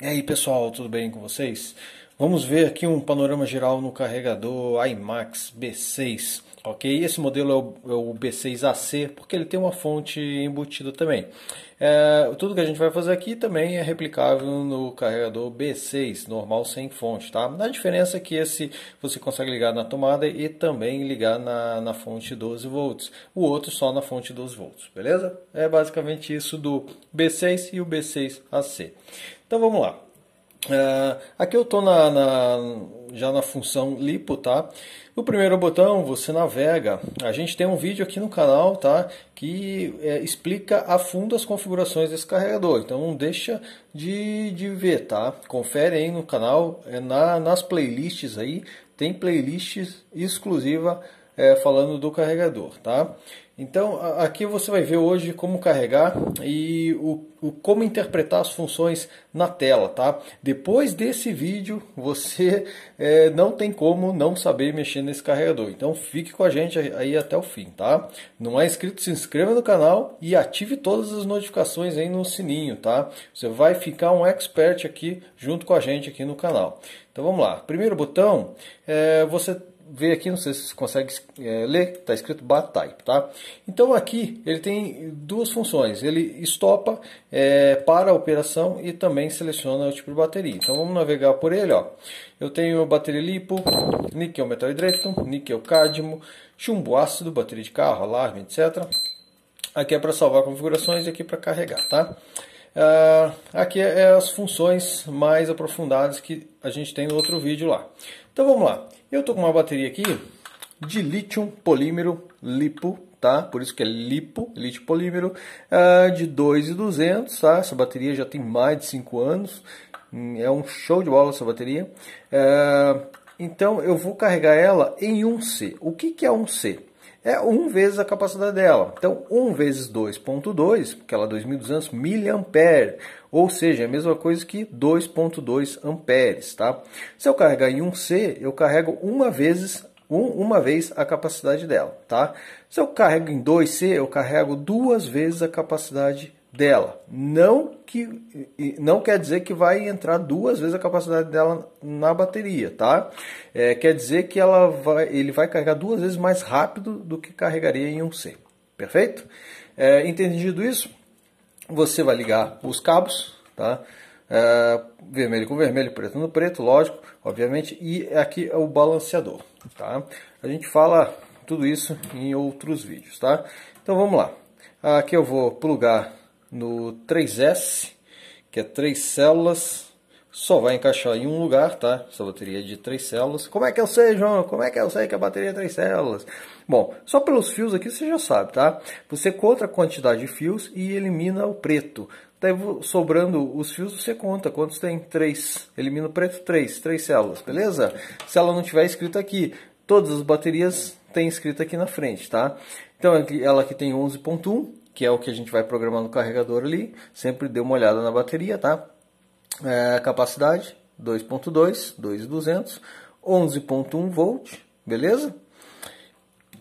E aí pessoal, tudo bem com vocês? Vamos ver aqui um panorama geral no carregador iMax B6, ok? Esse modelo é o, é B6AC porque ele tem uma fonte embutida também. É, tudo que a gente vai fazer aqui também é replicável no carregador B6, normal sem fonte, tá? A diferença é que esse você consegue ligar na tomada e também ligar na, na fonte 12 volts, o outro só na fonte 12 volts, beleza? É basicamente isso do B6 e o B6AC. Então vamos lá. Uh, aqui eu estou na, na, já na função lipo, tá? No primeiro botão você navega. A gente tem um vídeo aqui no canal, tá? Que é, explica a fundo as configurações desse carregador. Então não deixa de, de ver, tá? Confere aí no canal, é na, nas playlists aí. Tem playlist exclusiva é, falando do carregador, tá? Então aqui você vai ver hoje como carregar e o, o, como interpretar as funções na tela, tá? Depois desse vídeo você é, não tem como não saber mexer nesse carregador. Então fique com a gente aí até o fim, tá? Não é inscrito, se inscreva no canal e ative todas as notificações aí no sininho, tá? Você vai ficar um expert aqui junto com a gente aqui no canal. Então vamos lá. Primeiro botão, é, você ver aqui, não sei se você consegue é, ler, está escrito BatType, tá? Então aqui ele tem duas funções, ele estopa é, para a operação e também seleciona o tipo de bateria. Então vamos navegar por ele, ó. Eu tenho bateria lipo, níquel metal hidreto, níquel cádmio chumbo ácido, bateria de carro, alarme, etc. Aqui é para salvar configurações e aqui é para carregar, tá? Uh, aqui é as funções mais aprofundadas que a gente tem no outro vídeo lá. Então vamos lá. Eu estou com uma bateria aqui de lítio polímero lipo, tá? Por isso que é lipo, lítio polímero, ah, de 2,200, tá? Essa bateria já tem mais de 5 anos, hum, é um show de bola essa bateria. Ah, então eu vou carregar ela em 1C. O que, que é 1C? é 1 vezes a capacidade dela. Então, 1 vezes 2.2, que ela é 2.200 miliamperes, ou seja, é a mesma coisa que 2.2 amperes, tá? Se eu carregar em 1C, eu carrego uma vezes um, uma vez a capacidade dela, tá? Se eu carrego em 2C, eu carrego duas vezes a capacidade dela dela. Não que não quer dizer que vai entrar duas vezes a capacidade dela na bateria, tá? É, quer dizer que ela vai, ele vai carregar duas vezes mais rápido do que carregaria em um C. Perfeito? É, entendido isso, você vai ligar os cabos, tá? É, vermelho com vermelho, preto no preto, lógico, obviamente, e aqui é o balanceador, tá? A gente fala tudo isso em outros vídeos, tá? Então vamos lá. Aqui eu vou plugar no 3S, que é três células, só vai encaixar em um lugar, tá? Essa bateria é de três células. Como é que eu sei, João? Como é que eu sei que a bateria é três células? Bom, só pelos fios aqui você já sabe, tá? Você conta a quantidade de fios e elimina o preto. Daí sobrando os fios, você conta quantos tem? Três. Elimina o preto, três. Três células, beleza? Se ela não tiver escrito aqui, todas as baterias têm escrito aqui na frente, tá? Então ela aqui tem 11.1, que é o que a gente vai programar no carregador ali. Sempre dê uma olhada na bateria, tá? É, capacidade 2.2, 2.200, 11.1 volt, beleza?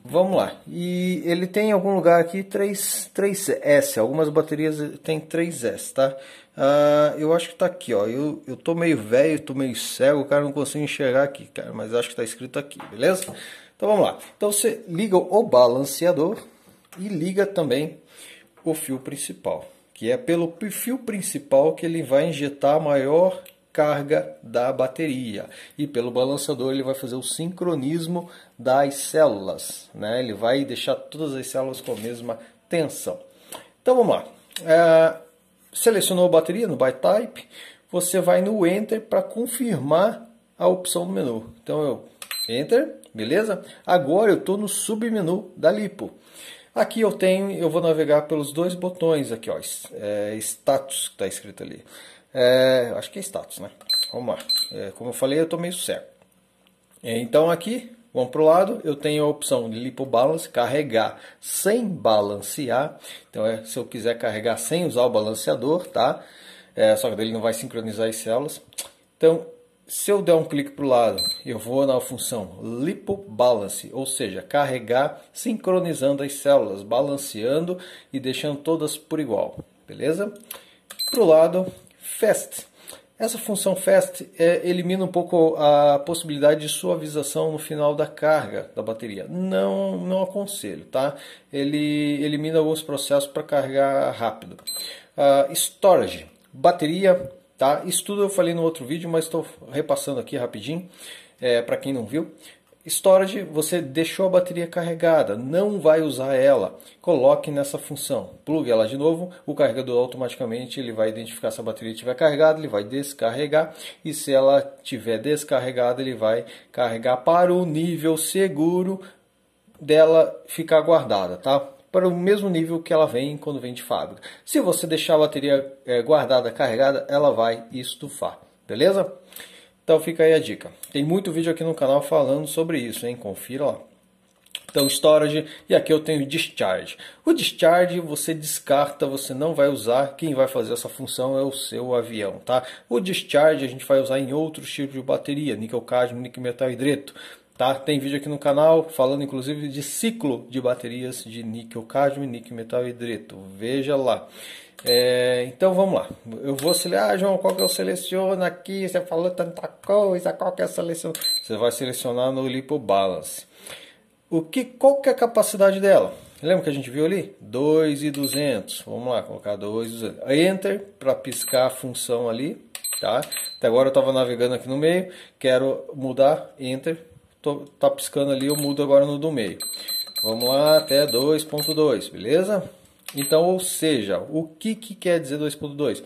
Vamos lá. E ele tem em algum lugar aqui 3, 3S. Algumas baterias tem 3S, tá? Uh, eu acho que tá aqui, ó. Eu, eu tô meio velho, tô meio cego, cara, não consigo enxergar aqui, cara. Mas acho que tá escrito aqui, beleza? Então vamos lá. Então você liga o balanceador e liga também o fio principal, que é pelo fio principal que ele vai injetar a maior carga da bateria e pelo balançador ele vai fazer o sincronismo das células, né? Ele vai deixar todas as células com a mesma tensão. Então vamos lá. É, selecionou a bateria no by type, você vai no enter para confirmar a opção do menu. Então eu enter, beleza? Agora eu estou no submenu da lipo. Aqui eu tenho, eu vou navegar pelos dois botões aqui, ó, é, status que está escrito ali. É, acho que é status, né? Vamos lá. É, como eu falei, eu estou meio cego. É, então aqui, vamos para o lado, eu tenho a opção de lipo balance, carregar sem balancear. Então é, se eu quiser carregar sem usar o balanceador, tá? É, só que ele não vai sincronizar as células. Então se eu der um clique para o lado, eu vou na função Lipo Balance, ou seja, carregar sincronizando as células, balanceando e deixando todas por igual, beleza? Para o lado, fast. Essa função fast é, elimina um pouco a possibilidade de suavização no final da carga da bateria. Não, não aconselho, tá? Ele elimina alguns processos para carregar rápido. Uh, storage, bateria Tá? Isso tudo eu falei no outro vídeo, mas estou repassando aqui rapidinho, é, para quem não viu. Storage, você deixou a bateria carregada, não vai usar ela, coloque nessa função, plugue ela de novo, o carregador automaticamente ele vai identificar se a bateria estiver carregada, ele vai descarregar e se ela estiver descarregada, ele vai carregar para o nível seguro dela ficar guardada, tá? para o mesmo nível que ela vem quando vem de fábrica. Se você deixar a bateria é, guardada, carregada, ela vai estufar, beleza? Então fica aí a dica. Tem muito vídeo aqui no canal falando sobre isso, hein? Confira lá. Então storage e aqui eu tenho discharge. O discharge você descarta, você não vai usar. Quem vai fazer essa função é o seu avião, tá? O discharge a gente vai usar em outros tipos de bateria, níquel cadmio, níquel metal hidreto. Tá? Tem vídeo aqui no canal falando inclusive de ciclo de baterias de níquel cadmio, níquel metal hidreto. Veja lá. É, então vamos lá. Eu vou selecionar, ah, João, qual que eu seleciono aqui? Você falou tanta coisa, qual que eu é seleciono? Você vai selecionar no Lipo Balance. O que, qual que é a capacidade dela? Lembra que a gente viu ali? 2,200. Vamos lá, colocar 2,200. Enter para piscar a função ali, tá? Até agora eu estava navegando aqui no meio. Quero mudar, Enter tá piscando ali, eu mudo agora no do meio. Vamos lá até 2.2, beleza? Então, ou seja, o que, que quer dizer 2.2?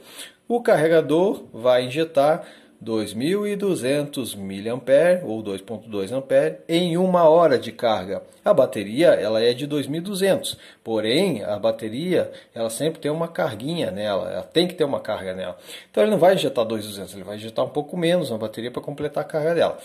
O carregador vai injetar 2.200 mA ou 2.2 A em uma hora de carga. A bateria ela é de 2.200, porém a bateria ela sempre tem uma carguinha nela, ela tem que ter uma carga nela. Então ele não vai injetar 2.200, ele vai injetar um pouco menos na bateria para completar a carga dela.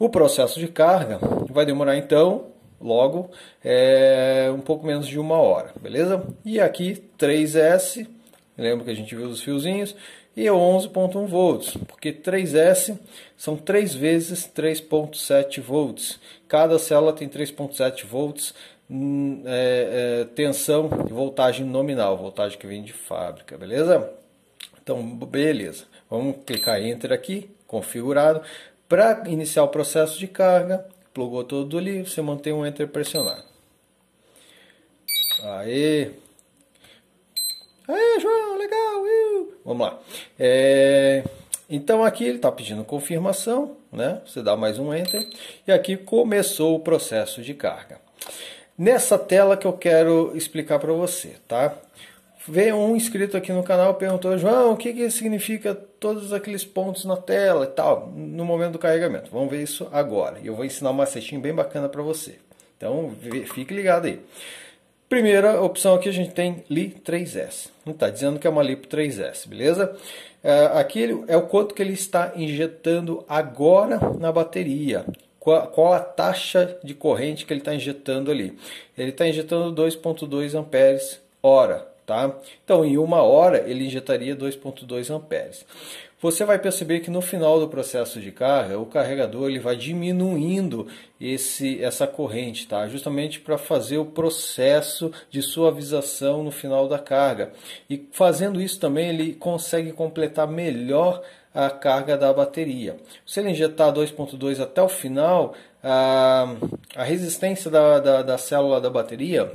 O processo de carga vai demorar então, logo, é, um pouco menos de uma hora, beleza? E aqui 3S, lembra que a gente viu os fiozinhos, e 11.1 volts, porque 3S são 3 vezes 3.7 volts. Cada célula tem 3.7 volts é, é, tensão e voltagem nominal, voltagem que vem de fábrica, beleza? Então, beleza. Vamos clicar em Enter aqui, configurado. Para iniciar o processo de carga, plugou tudo ali, você mantém um Enter pressionado. Aê! Aê, João, legal! Vamos lá. É... Então aqui ele está pedindo confirmação, né? Você dá mais um Enter e aqui começou o processo de carga. Nessa tela que eu quero explicar para você, tá? Veio um inscrito aqui no canal perguntou, João, o que, que significa todos aqueles pontos na tela e tal, no momento do carregamento. Vamos ver isso agora. eu vou ensinar uma setinha bem bacana para você. Então, fique ligado aí. Primeira opção aqui a gente tem Li 3S. não Está dizendo que é uma Lipo 3S, beleza? É, aqui é o quanto que ele está injetando agora na bateria. Qual, qual a taxa de corrente que ele está injetando ali? Ele está injetando 2.2 amperes hora. Tá? Então, em uma hora, ele injetaria 2,2 amperes. Você vai perceber que no final do processo de carga, o carregador ele vai diminuindo esse, essa corrente, tá? justamente para fazer o processo de suavização no final da carga. E fazendo isso também, ele consegue completar melhor a carga da bateria. Se ele injetar 2,2 até o final, a, a resistência da, da, da célula da bateria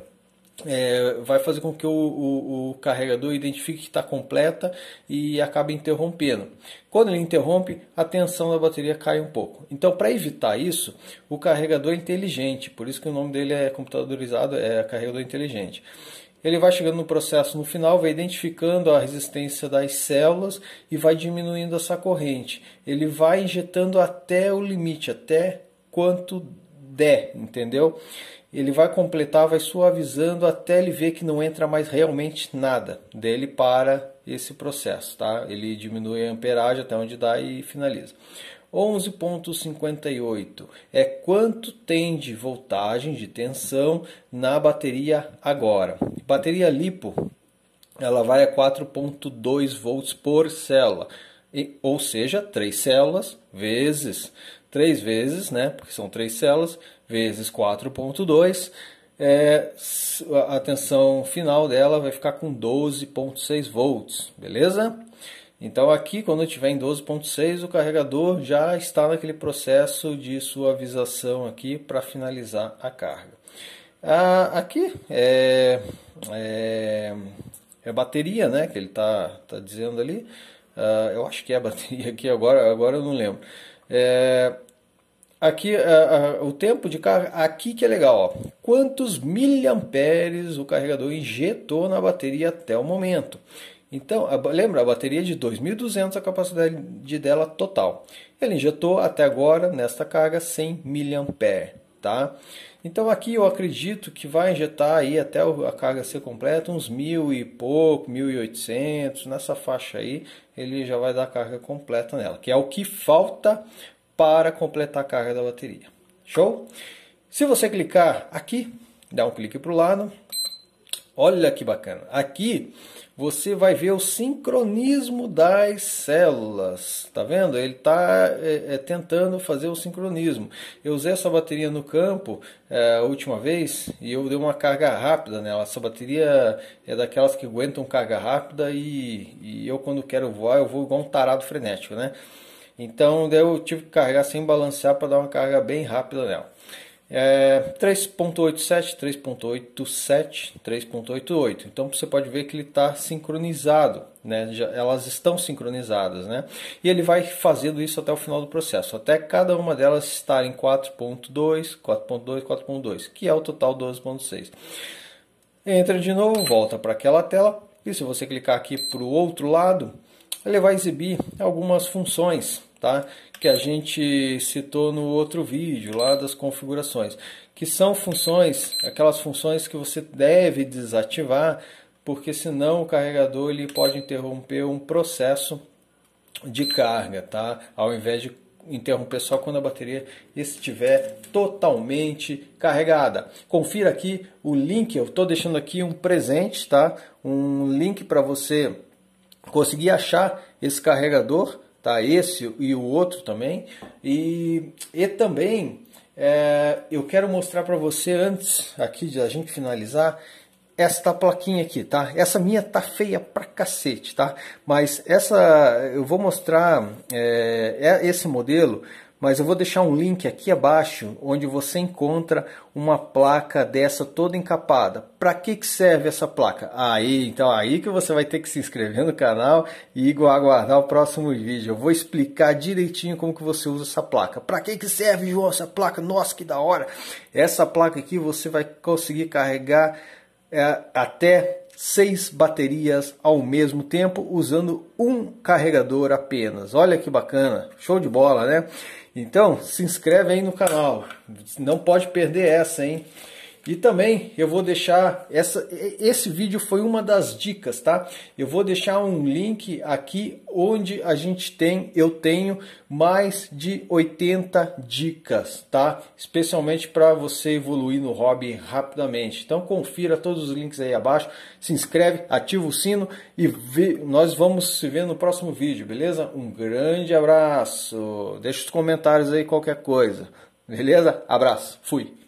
é, vai fazer com que o, o, o carregador identifique que está completa e acabe interrompendo. Quando ele interrompe, a tensão da bateria cai um pouco. Então, para evitar isso, o carregador é inteligente, por isso que o nome dele é computadorizado, é carregador inteligente. Ele vai chegando no processo no final, vai identificando a resistência das células e vai diminuindo essa corrente. Ele vai injetando até o limite, até quanto der, entendeu? ele vai completar, vai suavizando até ele ver que não entra mais realmente nada. Daí ele para esse processo, tá? Ele diminui a amperagem até onde dá e finaliza. 11.58 é quanto tem de voltagem de tensão na bateria agora. Bateria lipo, ela vai a 4.2 volts por célula, ou seja, três células vezes 3 vezes, né, porque são três células, vezes 4.2, é, a tensão final dela vai ficar com 12.6 volts, beleza? Então aqui, quando estiver em 12.6, o carregador já está naquele processo de suavização aqui para finalizar a carga. Ah, aqui é, é, é, bateria, né, que ele está tá dizendo ali. Ah, eu acho que é bateria aqui agora, agora eu não lembro. É, aqui a, é, a, é, o tempo de carga, aqui que é legal, ó. quantos miliamperes o carregador injetou na bateria até o momento. Então, a, lembra, a bateria é de 2.200 a capacidade de dela total. Ele injetou até agora, nesta carga, 100 miliamperes, tá? Então aqui eu acredito que vai injetar aí até a carga ser completa uns mil e pouco, mil e oitocentos, nessa faixa aí ele já vai dar a carga completa nela, que é o que falta para completar a carga da bateria. Show? Se você clicar aqui, dá um clique para o lado, olha que bacana. Aqui você vai ver o sincronismo das células. Tá vendo? Ele está é, é, tentando fazer o sincronismo. Eu usei essa bateria no campo é, a última vez e eu dei uma carga rápida nela. Essa bateria é daquelas que aguentam carga rápida e, e eu, quando quero voar, eu vou igual um tarado frenético, né? Então eu tive que carregar sem balancear para dar uma carga bem rápida nela é 3.87, 3.87, 3.88. Então você pode ver que ele está sincronizado, né? Já, elas estão sincronizadas, né? E ele vai fazendo isso até o final do processo, até cada uma delas estar em 4.2, 4.2, 4.2, que é o total 12.6. Entra de novo, volta para aquela tela e se você clicar aqui para o outro lado, ele vai exibir algumas funções tá? que a gente citou no outro vídeo lá das configurações, que são funções, aquelas funções que você deve desativar, porque senão o carregador ele pode interromper um processo de carga, tá? Ao invés de interromper só quando a bateria estiver totalmente carregada. Confira aqui o link, eu estou deixando aqui um presente, tá? Um link para você conseguir achar esse carregador tá? Esse e o outro também. E, e também é, eu quero mostrar para você antes aqui de a gente finalizar esta plaquinha aqui, tá? Essa minha tá feia pra cacete, tá? Mas essa eu vou mostrar é, é esse modelo mas eu vou deixar um link aqui abaixo onde você encontra uma placa dessa toda encapada. Para que, que serve essa placa? Aí, então aí que você vai ter que se inscrever no canal e aguardar o próximo vídeo. Eu vou explicar direitinho como que você usa essa placa. Para que que serve, João, essa placa? Nossa, que da hora! Essa placa aqui você vai conseguir carregar é, até seis baterias ao mesmo tempo usando um carregador apenas. Olha que bacana, show de bola, né? Então, se inscreve aí no canal. Não pode perder essa, hein? E também eu vou deixar essa esse vídeo foi uma das dicas, tá? Eu vou deixar um link aqui onde a gente tem, eu tenho mais de 80 dicas, tá? Especialmente para você evoluir no hobby rapidamente. Então confira todos os links aí abaixo, se inscreve, ativa o sino e vê, nós vamos se ver no próximo vídeo, beleza? Um grande abraço. Deixa os comentários aí qualquer coisa. Beleza? Abraço. Fui.